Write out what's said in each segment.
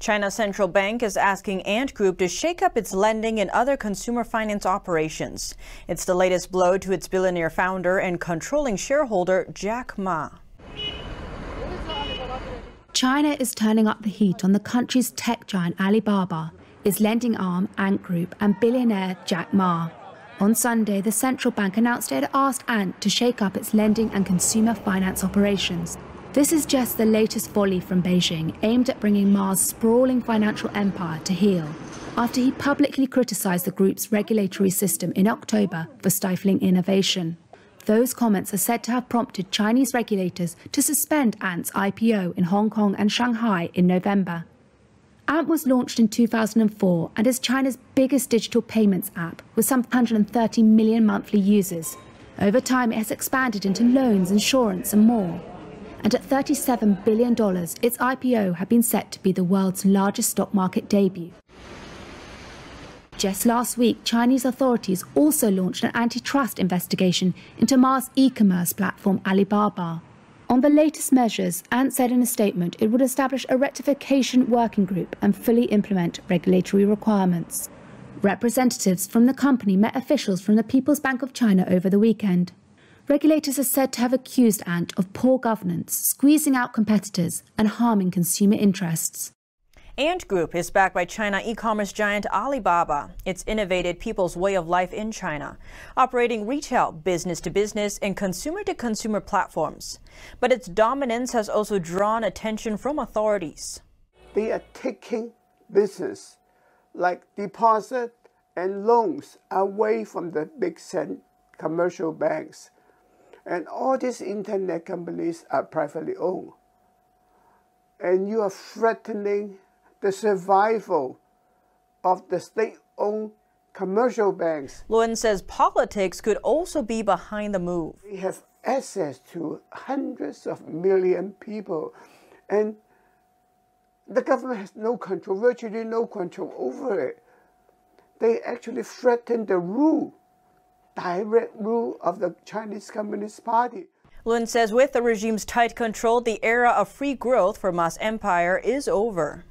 China's central bank is asking Ant Group to shake up its lending and other consumer finance operations. It's the latest blow to its billionaire founder and controlling shareholder, Jack Ma. China is turning up the heat on the country's tech giant Alibaba, its lending arm Ant Group, and billionaire Jack Ma. On Sunday, the central bank announced it had asked Ant to shake up its lending and consumer finance operations this is just the latest volley from Beijing aimed at bringing Ma's sprawling financial empire to heel after he publicly criticized the group's regulatory system in October for stifling innovation. Those comments are said to have prompted Chinese regulators to suspend Ant's IPO in Hong Kong and Shanghai in November. Ant was launched in 2004 and is China's biggest digital payments app with some 130 million monthly users. Over time, it has expanded into loans, insurance, and more and at $37 billion, its IPO had been set to be the world's largest stock market debut. Just last week, Chinese authorities also launched an antitrust investigation into Mars e commerce platform Alibaba. On the latest measures, Ant said in a statement it would establish a rectification working group and fully implement regulatory requirements. Representatives from the company met officials from the People's Bank of China over the weekend regulators are said to have accused Ant of poor governance, squeezing out competitors, and harming consumer interests. Ant Group is backed by China e-commerce giant Alibaba. It's innovated people's way of life in China, operating retail, business-to-business, and consumer-to-consumer -consumer platforms. But its dominance has also drawn attention from authorities. They are taking business like deposit and loans away from the big commercial banks and all these internet companies are privately owned. And you are threatening the survival of the state owned commercial banks. Luen says politics could also be behind the move. We have access to hundreds of million people, and the government has no control, virtually no control over it. They actually threaten the rule direct rule of the Chinese Communist Party. Lin says with the regime's tight control, the era of free growth for Ma's empire is over.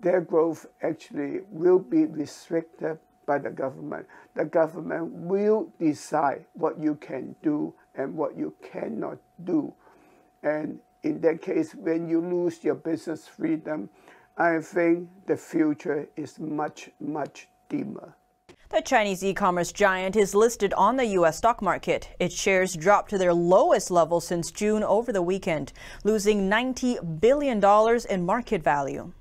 Their growth actually will be restricted by the government. The government will decide what you can do and what you cannot do. And in that case, when you lose your business freedom, I think the future is much, much dimmer. The Chinese e-commerce giant is listed on the U.S. stock market. Its shares dropped to their lowest level since June over the weekend, losing $90 billion in market value.